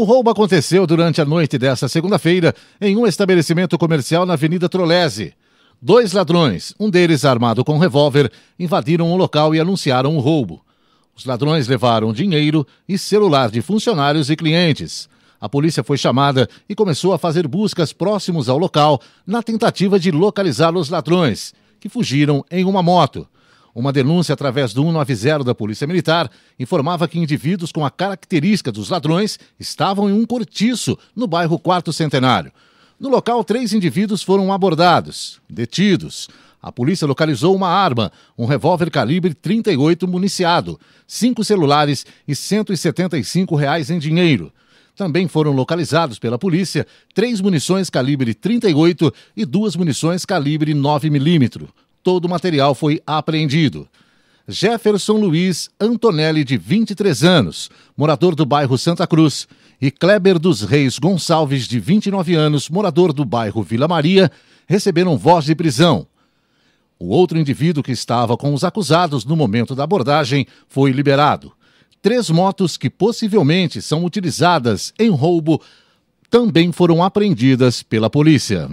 O roubo aconteceu durante a noite desta segunda-feira em um estabelecimento comercial na Avenida Trolese. Dois ladrões, um deles armado com um revólver, invadiram o local e anunciaram o roubo. Os ladrões levaram dinheiro e celular de funcionários e clientes. A polícia foi chamada e começou a fazer buscas próximos ao local na tentativa de localizar os ladrões, que fugiram em uma moto. Uma denúncia através do 190 da Polícia Militar informava que indivíduos com a característica dos ladrões estavam em um cortiço no bairro Quarto Centenário. No local, três indivíduos foram abordados, detidos. A polícia localizou uma arma, um revólver calibre 38 municiado, cinco celulares e R$ 175 reais em dinheiro. Também foram localizados pela polícia três munições calibre 38 e duas munições calibre 9 milímetro todo o material foi apreendido. Jefferson Luiz Antonelli, de 23 anos, morador do bairro Santa Cruz, e Kleber dos Reis Gonçalves, de 29 anos, morador do bairro Vila Maria, receberam voz de prisão. O outro indivíduo que estava com os acusados no momento da abordagem foi liberado. Três motos que possivelmente são utilizadas em roubo também foram apreendidas pela polícia.